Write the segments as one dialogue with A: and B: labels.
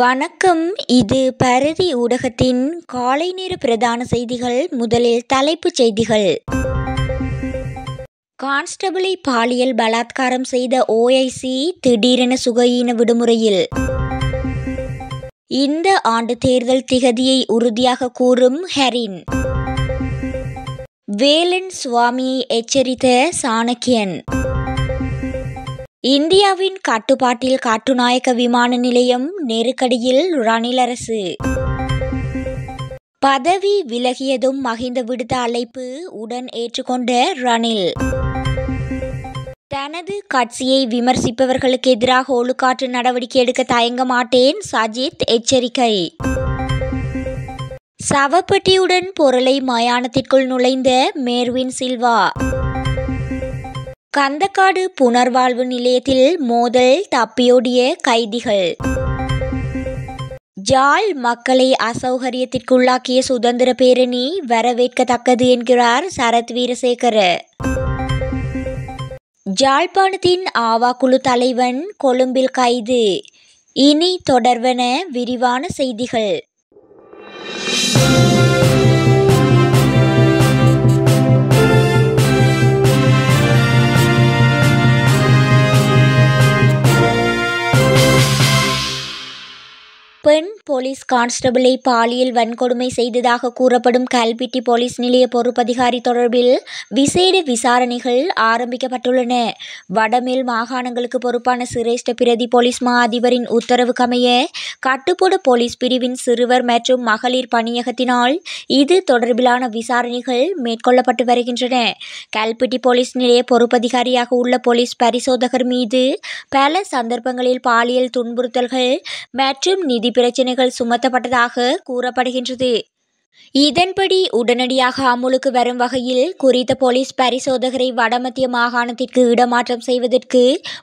A: வணக்கம் இது பரதி ஊடகத்தின் காலை நேர பிரதான செய்திகள் முதலில் தலைப்புச் செய்திகள் கான்ஸ்டபிளை பாலியல் பலாத்காரம் செய்த ஓஐசி திடீரென சுகயீன விடுமுறையில் இந்த ஆண்டு தேர்தல் திகதியை உறுதியாக கூறும் ஹெரின் வேலன் சுவாமியை எச்சரித்த சாணக்கியன் இந்தியாவின் காட்டுப்பாட்டில் காட்டுநாயக்க விமான நிலையம் நெருக்கடியில் ரணில் அரசு பதவி விலகியதும் மகிந்த விடுத்த அழைப்பு உடன் ஏற்றுக்கொண்ட ரணில் தனது கட்சியை விமர்சிப்பவர்களுக்கு எதிராக ஒழுக்காற்று நடவடிக்கை எடுக்க தயங்க மாட்டேன் சஜித் எச்சரிக்கை சவப்பட்டியுடன் பொருளை மயானத்திற்குள் நுழைந்த மேர்வின் சில்வா கந்தக்காடு புனர்வாழ்வு நிலையத்தில் மோதல் தப்பியோடிய கைதிகள் ஜால் மக்களை அசௌகரியத்திற்குள்ளாக்கிய சுதந்திர பேரணி வரவேற்கத்தக்கது என்கிறார் சரத் வீரசேகர ஜாழ்ப்பாணத்தின் ஆவாக்குழு தலைவன் கொழும்பில் கைது இனி தொடர்வன விரிவான செய்திகள் பெண் போலீஸ் கான்ஸ்டபிளை பாலியல் வன்கொடுமை செய்ததாக கூறப்படும் கல்பிட்டி போலீஸ் நிலைய பொறுப்பதிகாரி தொடர்பில் விசேட விசாரணைகள் ஆரம்பிக்கப்பட்டுள்ளன வடமேல் மாகாணங்களுக்கு பொறுப்பான சிரேஷ்ட பிரதி போலீஸ் மா அதிபரின் உத்தரவு கமைய கட்டுப்போட போலீஸ் பிரிவின் சிறுவர் மற்றும் மகளிர் பணியகத்தினால் இது தொடர்பிலான விசாரணைகள் மேற்கொள்ளப்பட்டு வருகின்றன கல்பிட்டி போலீஸ் நிலைய பொறுப்பதிகாரியாக உள்ள போலீஸ் பரிசோதகர் மீது பல சந்தர்ப்பங்களில் பாலியல் துன்புறுத்தல்கள் மற்றும் நிதி பிரச்சினைகள் சுமத்தப்பட்டதாக கூறப்படுகின்றது இதன்படி உடனடியாக அமுலுக்கு வரும் வகையில் குறித்த போலீஸ் பரிசோதகரை வடமத்திய மாகாணத்திற்கு இடமாற்றம் செய்வதற்கு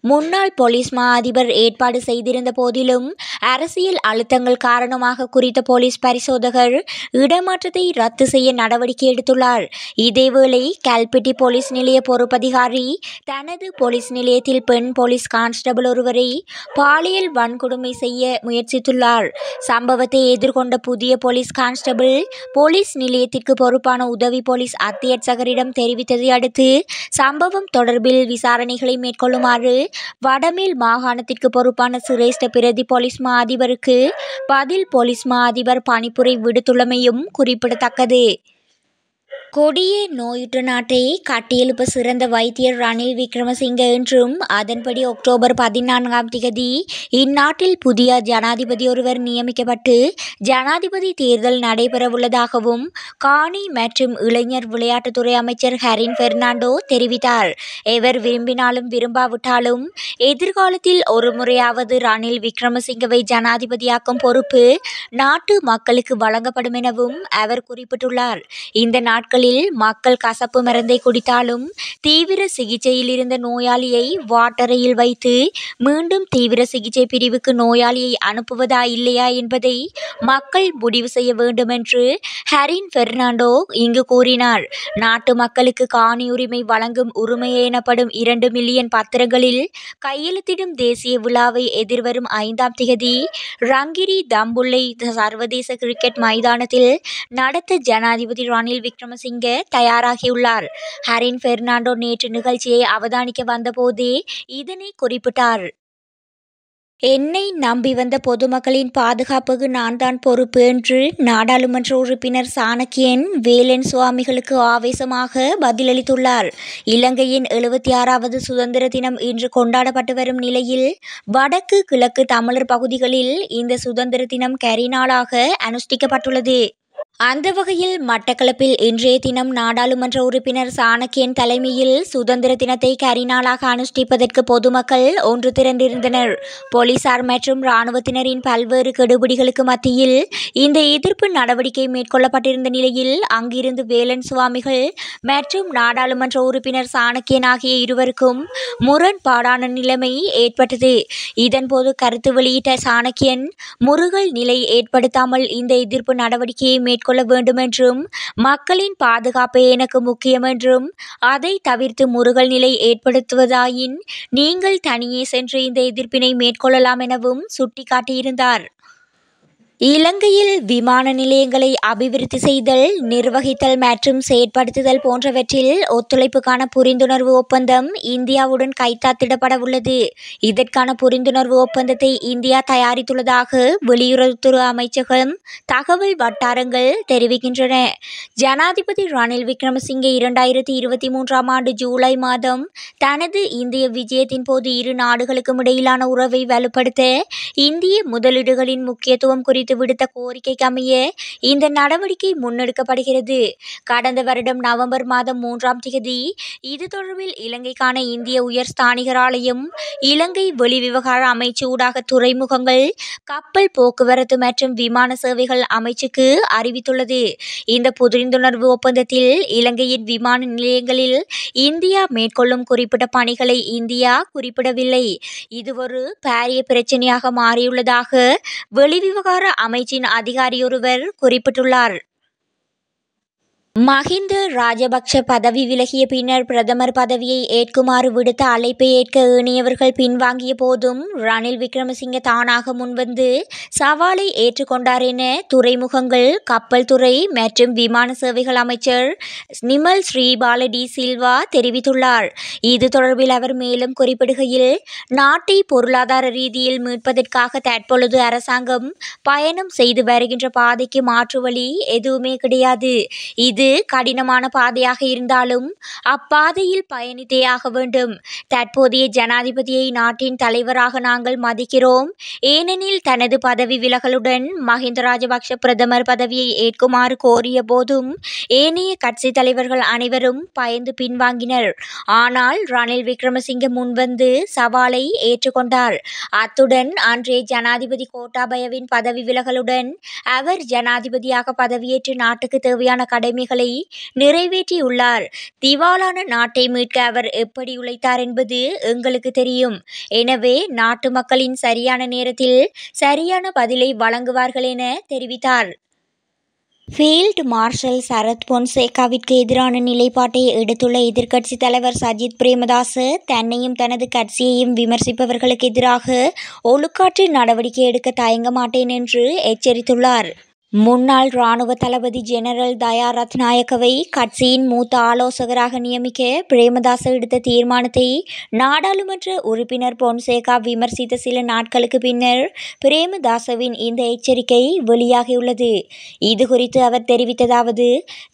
A: முன்னாள் போலீஸ் மா அதிபர் ஏற்பாடு செய்திருந்த போதிலும் அரசியல் அழுத்தங்கள் காரணமாக குறித்த போலீஸ் பரிசோதகர் இடமாற்றத்தை ரத்து செய்ய நடவடிக்கை எடுத்துள்ளார் இதேவேளை கல்பிட்டி போலீஸ் நிலைய பொறுப்பதிகாரி தனது போலீஸ் நிலையத்தில் பெண் போலீஸ் கான்ஸ்டபிள் ஒருவரை பாலியல் வன்கொடுமை செய்ய முயற்சித்துள்ளார் சம்பவத்தை எதிர்கொண்ட புதிய போலீஸ் கான்ஸ்டபிள் போலீஸ் நிலையத்திற்கு பொறுப்பான உதவி போலீஸ் அத்தியட்சகரிடம் தெரிவித்ததை அடுத்து சம்பவம் தொடர்பில் விசாரணைகளை மேற்கொள்ளுமாறு வடமேல் மாகாணத்திற்கு பொறுப்பான சிரேஷ்ட பிரதி போலீஸ் மா அதிபருக்கு பதில் போலீஸ் மா அதிபர் பணிப்புரை விடுத்துள்ளமையும் குறிப்பிடத்தக்கது கொடிய நோயுற்ற நாட்டை காட்டியெழுப்ப சிறந்த வைத்தியர் ரணில் விக்ரமசிங்க என்றும் அதன்படி அக்டோபர் பதினான்காம் திகதி இந்நாட்டில் புதிய ஜனாதிபதி ஒருவர் நியமிக்கப்பட்டு ஜனாதிபதி தேர்தல் நடைபெறவுள்ளதாகவும் காணி மற்றும் இளைஞர் விளையாட்டுத்துறை அமைச்சர் ஹரின் பெர்னாண்டோ தெரிவித்தார் எவர் விரும்பினாலும் விரும்பாவிட்டாலும் எதிர்காலத்தில் ஒரு முறையாவது ரணில் விக்ரமசிங்கவை ஜனாதிபதியாக்கும் பொறுப்பு நாட்டு மக்களுக்கு வழங்கப்படும் எனவும் அவர் குறிப்பிட்டுள்ளார் இந்த நாட்கள் நாட்களில் மக்கள் கசப்பு மருந்தை குடித்தாலும் தீவிர சிகிச்சையில் இருந்த நோயாளியை வாட்டரையில் வைத்து மீண்டும் தீவிர சிகிச்சை பிரிவுக்கு நோயாளியை அனுப்புவதா இல்லையா என்பதை மக்கள் முடிவு செய்ய வேண்டும் என்று ஹரின் பெர்னாண்டோ இங்கு கூறினார் நாட்டு மக்களுக்கு காணி உரிமை வழங்கும் உரிமை எனப்படும் இரண்டு மில்லியன் பத்திரங்களில் கையெழுத்திடும் தேசிய விழாவை எதிர்வரும் ஐந்தாம் திகதி ரங்கிரி தம்புள்ளை சர்வதேச கிரிக்கெட் மைதானத்தில் நடத்த ஜனாதிபதி ரணில் விக்ரமசிங்க சிங்க தயாராகியுள்ளார் ஹரின் பெர்னாண்டோ நேற்று நிகழ்ச்சியை அவதானிக்க வந்தபோதே இதனை குறிப்பிட்டார் என்னை நம்பி வந்த பொதுமக்களின் பாதுகாப்புக்கு நான் தான் பொறுப்பு என்று நாடாளுமன்ற உறுப்பினர் சாணக்கியன் வேலன் சுவாமிகளுக்கு ஆவேசமாக பதிலளித்துள்ளார் இலங்கையின் எழுபத்தி ஆறாவது சுதந்திர தினம் இன்று கொண்டாடப்பட்டு வரும் நிலையில் வடக்கு கிழக்கு தமிழர் பகுதிகளில் இந்த சுதந்திர தினம் கரிநாளாக அனுஷ்டிக்கப்பட்டுள்ளது அந்த வகையில் மட்டக்களப்பில் இன்றைய தினம் நாடாளுமன்ற உறுப்பினர் சாணக்கியன் தலைமையில் சுதந்திர தினத்தை கரிநாளாக அனுஷ்டிப்பதற்கு பொதுமக்கள் ஒன்று திரண்டிருந்தனர் போலீசார் மற்றும் இராணுவத்தினரின் பல்வேறு கெடுபிடிகளுக்கு மத்தியில் இந்த எதிர்ப்பு நடவடிக்கை மேற்கொள்ளப்பட்டிருந்த நிலையில் அங்கிருந்து வேலன் சுவாமிகள் மற்றும் நாடாளுமன்ற உறுப்பினர் சாணக்கியன் ஆகிய இருவருக்கும் முரண்பாடான நிலைமை ஏற்பட்டது இதன்போது கருத்து வெளியிட்ட சாணக்கியன் முருகல் நிலை ஏற்படுத்தாமல் இந்த எதிர்ப்பு நடவடிக்கையை மேற்கொள்ள கொள்ள வேண்டும் என்றும் மக்களின் பாதுகாப்பே எனக்கு முக்கியம் என்றும் அதை தவிர்த்து முருகல் நிலை ஏற்படுத்துவதாயின் நீங்கள் தனியே சென்று இந்த எதிர்ப்பினை மேற்கொள்ளலாம் எனவும் சுட்டிக்காட்டியிருந்தார் இலங்கையில் விமான நிலையங்களை அபிவிருத்தி செய்தல் நிர்வகித்தல் மற்றும் செயற்படுத்துதல் போன்றவற்றில் ஒத்துழைப்புக்கான புரிந்துணர்வு ஒப்பந்தம் இந்தியாவுடன் கைத்தாத்திடப்பட உள்ளது இதற்கான புரிந்துணர்வு ஒப்பந்தத்தை இந்தியா தயாரித்துள்ளதாக வெளியுறவுத்துறை அமைச்சகம் தகவல் வட்டாரங்கள் தெரிவிக்கின்றன ஜனாதிபதி ரணில் விக்ரமசிங்கே இரண்டாயிரத்தி இருபத்தி மூன்றாம் ஆண்டு ஜூலை மாதம் தனது இந்திய விஜயத்தின் போது இரு நாடுகளுக்கும் இடையிலான உறவை வலுப்படுத்த இந்திய முதலீடுகளின் முக்கியத்துவம் குறித்து குறித்து விடுத்த கோரிக்கைக்கு அமைய இந்த நடவடிக்கை முன்னெடுக்கப்படுகிறது கடந்த வருடம் நவம்பர் மாதம் மூன்றாம் தேதி இது தொடர்பில் இலங்கைக்கான இந்திய உயர் ஸ்தானிகராலயம் இலங்கை வெளிவிவகார அமைச்சு ஊடாக துறைமுகங்கள் கப்பல் போக்குவரத்து மற்றும் விமான சேவைகள் அமைச்சுக்கு அறிவித்துள்ளது இந்த புரிந்துணர்வு ஒப்பந்தத்தில் இலங்கையின் விமான நிலையங்களில் இந்தியா மேற்கொள்ளும் குறிப்பிட்ட பணிகளை இந்தியா குறிப்பிடவில்லை இது ஒரு பாரிய பிரச்சனையாக மாறியுள்ளதாக வெளிவிவகார அமைச்சின் அதிகாரியொருவர் குறிப்பிட்டுள்ளார் மஹிந்த ராஜபக்ஷ பதவி விலகிய பின்னர் பிரதமர் பதவியை ஏற்குமாறு விடுத்த அழைப்பை ஏற்க ஏனியவர்கள் பின்வாங்கிய போதும் ரணில் விக்ரமசிங்க தானாக முன்வந்து சவாலை ஏற்றுக்கொண்டார் என துறைமுகங்கள் கப்பல் துறை மற்றும் விமான சேவைகள் அமைச்சர் நிமல் ஸ்ரீபால டி சில்வா தெரிவித்துள்ளார் இது தொடர்பில் அவர் மேலும் குறிப்பிடுகையில் நாட்டை பொருளாதார ரீதியில் மீட்பதற்காக தற்பொழுது அரசாங்கம் பயணம் செய்து வருகின்ற பாதைக்கு மாற்று வழி எதுவுமே கிடையாது இது இது கடினமான பாதையாக இருந்தாலும் அப்பாதையில் பயணித்தே ஆக வேண்டும் தற்போதைய ஜனாதிபதியை நாட்டின் தலைவராக நாங்கள் மதிக்கிறோம் ஏனெனில் தனது பதவி விலகலுடன் மஹிந்த ராஜபக்ஷ பிரதமர் பதவியை ஏற்குமாறு கோரிய போதும் ஏனைய கட்சி தலைவர்கள் அனைவரும் பயந்து பின்வாங்கினர் ஆனால் ரணில் விக்ரமசிங்க முன்வந்து சவாலை ஏற்றுக்கொண்டார் அத்துடன் அன்றைய ஜனாதிபதி கோட்டாபயவின் பதவி விலகலுடன் அவர் ஜனாதிபதியாக பதவியேற்று நாட்டுக்கு தேவையான கடமைகள் கடமைகளை நிறைவேற்றியுள்ளார் திவாலான நாட்டை மீட்க அவர் எப்படி உழைத்தார் என்பது எங்களுக்கு தெரியும் எனவே நாட்டு மக்களின் சரியான நேரத்தில் சரியான பதிலை வழங்குவார்கள் என தெரிவித்தார் ஃபீல்டு மார்ஷல் சரத் பொன்சேகாவிற்கு எதிரான நிலைப்பாட்டை எடுத்துள்ள எதிர்க்கட்சி தலைவர் சஜித் பிரேமதாஸ் தன்னையும் தனது கட்சியையும் விமர்சிப்பவர்களுக்கு எதிராக ஒழுக்காற்று நடவடிக்கை எடுக்க தயங்க மாட்டேன் என்று எச்சரித்துள்ளார் முன்னாள் இராணுவ தளபதி ஜெனரல் தயா ரத்நாயக்கவை கட்சியின் மூத்த ஆலோசகராக நியமிக்க பிரேமதாச எடுத்த தீர்மானத்தை நாடாளுமன்ற உறுப்பினர் பொன்சேகா விமர்சித்த சில நாட்களுக்கு பின்னர் பிரேமதாசவின் இந்த எச்சரிக்கை வெளியாகியுள்ளது இது குறித்து அவர் தெரிவித்ததாவது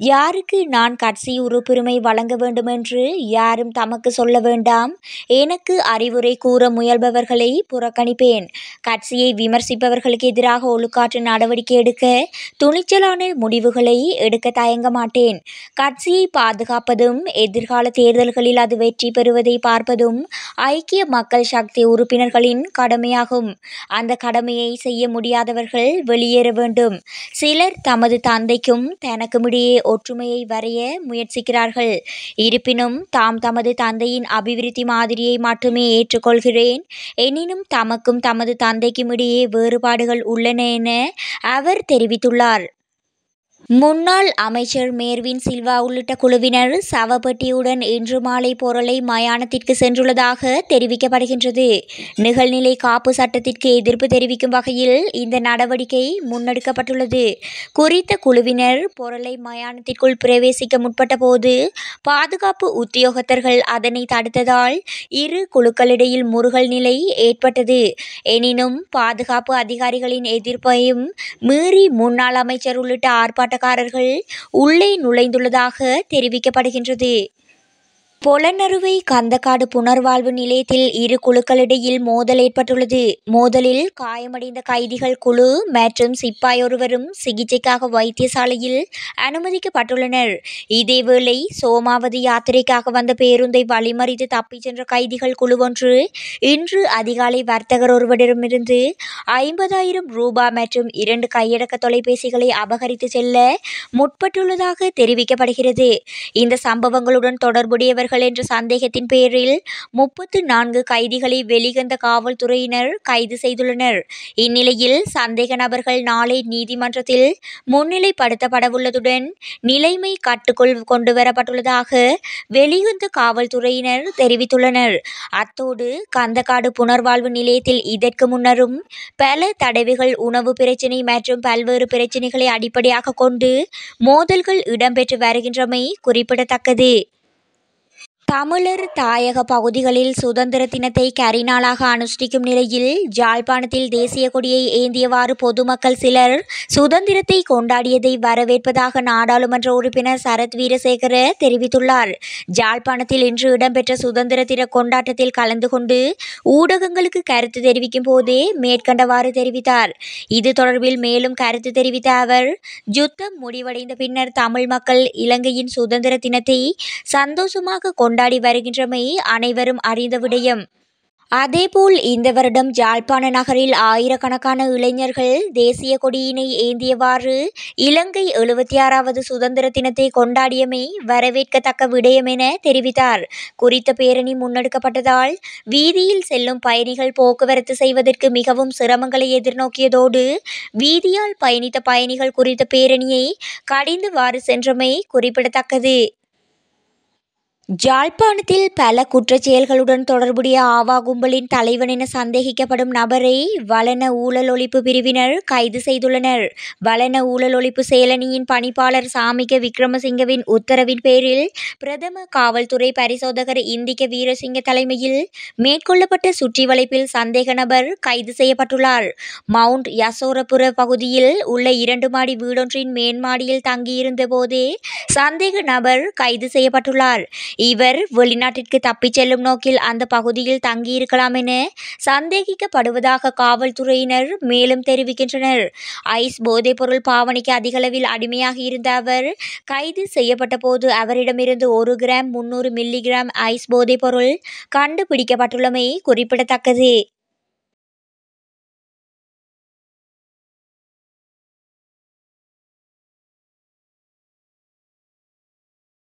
A: யாருக்கு நான் கட்சி உறுப்புரிமை வழங்க வேண்டும் என்று யாரும் தமக்கு சொல்ல வேண்டாம் எனக்கு அறிவுரை கூற முயல்பவர்களை புறக்கணிப்பேன் கட்சியை விமர்சிப்பவர்களுக்கு எதிராக ஒழுக்காற்று நடவடிக்கை எடுக்க துணிச்சலான முடிவுகளை எடுக்க தயங்க மாட்டேன் கட்சியை பாதுகாப்பதும் எதிர்கால தேர்தல்களில் அது வெற்றி பெறுவதை பார்ப்பதும் ஐக்கிய மக்கள் சக்தி உறுப்பினர்களின் கடமையாகும் அந்த கடமையை செய்ய முடியாதவர்கள் வெளியேற வேண்டும் சிலர் தமது தந்தைக்கும் தனக்கும் இடையே ஒற்றுமையை வரைய முயற்சிக்கிறார்கள் இருப்பினும் தாம் தமது தந்தையின் அபிவிருத்தி மாதிரியை மட்டுமே ஏற்றுக்கொள்கிறேன் எனினும் தமக்கும் தமது தந்தைக்கும் இடையே வேறுபாடுகள் உள்ளன என அவர் தெரிவித்தார் தெரிவித்துள்ளார் முன்னாள் அமைச்சர் மேர்வின் சில்வா உள்ளிட்ட குழுவினர் சவப்பட்டியுடன் இன்று மாலை பொருளை மயானத்திற்கு சென்றுள்ளதாக தெரிவிக்கப்படுகின்றது நிகழ்நிலை காப்பு சட்டத்திற்கு எதிர்ப்பு தெரிவிக்கும் வகையில் இந்த நடவடிக்கை முன்னெடுக்கப்பட்டுள்ளது குறித்த குழுவினர் பொருளை மயானத்திற்குள் பிரவேசிக்க முற்பட்ட போது பாதுகாப்பு உத்தியோகத்தர்கள் அதனை தடுத்ததால் இரு குழுக்களிடையில் முருகல் நிலை ஏற்பட்டது எனினும் பாதுகாப்பு அதிகாரிகளின் எதிர்ப்பையும் மீறி முன்னாள் அமைச்சர் உள்ளிட்ட ஆர்ப்பாட்டம் ஆர்ப்பாட்டக்காரர்கள் உள்ளே நுழைந்துள்ளதாக தெரிவிக்கப்படுகின்றது பொலனறுவை கந்தக்காடு புனர்வாழ்வு நிலையத்தில் இரு குழுக்களிடையில் மோதல் ஏற்பட்டுள்ளது மோதலில் காயமடைந்த கைதிகள் குழு மற்றும் சிப்பாய் ஒருவரும் சிகிச்சைக்காக வைத்தியசாலையில் அனுமதிக்கப்பட்டுள்ளனர் இதேவேளை சோமாவதி யாத்திரைக்காக வந்த பேருந்தை வழிமறித்து தப்பிச் சென்ற கைதிகள் குழு ஒன்று இன்று அதிகாலை வர்த்தகர் ஒருவரிடமிருந்து ஐம்பதாயிரம் ரூபாய் மற்றும் இரண்டு கையடக்க தொலைபேசிகளை அபகரித்து செல்ல முற்பட்டுள்ளதாக தெரிவிக்கப்படுகிறது இந்த சம்பவங்களுடன் தொடர்புடையவர்கள் கொண்டவர்கள் என்ற சந்தேகத்தின் பேரில் முப்பத்து நான்கு கைதிகளை வெளிகந்த காவல்துறையினர் கைது செய்துள்ளனர் இந்நிலையில் சந்தேக நபர்கள் நாளை நீதிமன்றத்தில் முன்னிலைப்படுத்தப்படவுள்ளதுடன் நிலைமை கட்டுக்குள் கொண்டுவரப்பட்டுள்ளதாக வெளிகந்த காவல்துறையினர் தெரிவித்துள்ளனர் அத்தோடு கந்தக்காடு புனர்வாழ்வு நிலையத்தில் இதற்கு முன்னரும் பல தடவைகள் உணவு பிரச்சினை மற்றும் பல்வேறு பிரச்சினைகளை அடிப்படையாக கொண்டு மோதல்கள் இடம்பெற்று வருகின்றமை குறிப்பிடத்தக்கது தமிழர் தாயக பகுதிகளில் சுதந்திர தினத்தை கரிநாளாக அனுஷ்டிக்கும் நிலையில் ஜாழ்ப்பாணத்தில் தேசிய கொடியை ஏந்தியவாறு பொதுமக்கள் சிலர் சுதந்திரத்தை கொண்டாடியதை வரவேற்பதாக நாடாளுமன்ற உறுப்பினர் சரத் வீரசேகர தெரிவித்துள்ளார் ஜாழ்ப்பாணத்தில் இன்று இடம்பெற்ற சுதந்திர தின கொண்டாட்டத்தில் கலந்து கொண்டு ஊடகங்களுக்கு கருத்து தெரிவிக்கும் போதே மேற்கண்டவாறு தெரிவித்தார் இது தொடர்பில் மேலும் கருத்து தெரிவித்த அவர் யுத்தம் முடிவடைந்த பின்னர் தமிழ் மக்கள் இலங்கையின் சுதந்திர தினத்தை சந்தோஷமாக கொண்டு கொண்டாடி வருகின்றமை அனைவரும் அறிந்த விடயம் அதேபோல் இந்த வருடம் ஜாழ்ப்பாண நகரில் ஆயிரக்கணக்கான இளைஞர்கள் தேசிய கொடியினை ஏந்தியவாறு இலங்கை எழுபத்தி ஆறாவது சுதந்திர தினத்தை கொண்டாடியமை வரவேற்கத்தக்க விடயம் என தெரிவித்தார் குறித்த பேரணி முன்னெடுக்கப்பட்டதால் வீதியில் செல்லும் பயணிகள் போக்குவரத்து செய்வதற்கு மிகவும் சிரமங்களை எதிர்நோக்கியதோடு வீதியால் பயணித்த பயணிகள் குறித்த பேரணியை கடிந்துவாறு சென்றமை குறிப்பிடத்தக்கது ஜாழ்ப்பாணத்தில் பல குற்றச்செயல்களுடன் தொடர்புடைய ஆவா கும்பலின் தலைவன் என சந்தேகிக்கப்படும் நபரை வளன ஊழல் ஒழிப்பு பிரிவினர் கைது செய்துள்ளனர் வளன ஊழல் ஒழிப்பு செயலணியின் பணிப்பாளர் சாமிக விக்ரமசிங்கவின் உத்தரவின் பேரில் பிரதம காவல்துறை பரிசோதகர் இந்திக வீரசிங்க தலைமையில் மேற்கொள்ளப்பட்ட சுற்றி வளைப்பில் சந்தேக நபர் கைது செய்யப்பட்டுள்ளார் மவுண்ட் யசோரபுர பகுதியில் உள்ள இரண்டு மாடி வீடொன்றின் மேன்மாடியில் தங்கியிருந்த போதே சந்தேக நபர் கைது செய்யப்பட்டுள்ளார் இவர் வெளிநாட்டிற்கு தப்பிச் செல்லும் நோக்கில் அந்த பகுதியில் தங்கியிருக்கலாம் என சந்தேகிக்கப்படுவதாக காவல்துறையினர் மேலும் தெரிவிக்கின்றனர் ஐஸ் போதைப்பொருள் பாவனைக்கு அதிகளவில் அடிமையாக இருந்த அவர் கைது செய்யப்பட்ட போது அவரிடமிருந்து ஒரு கிராம் முன்னூறு மில்லிகிராம் ஐஸ் போதைப்பொருள் கண்டுபிடிக்கப்பட்டுள்ளமை குறிப்பிடத்தக்கது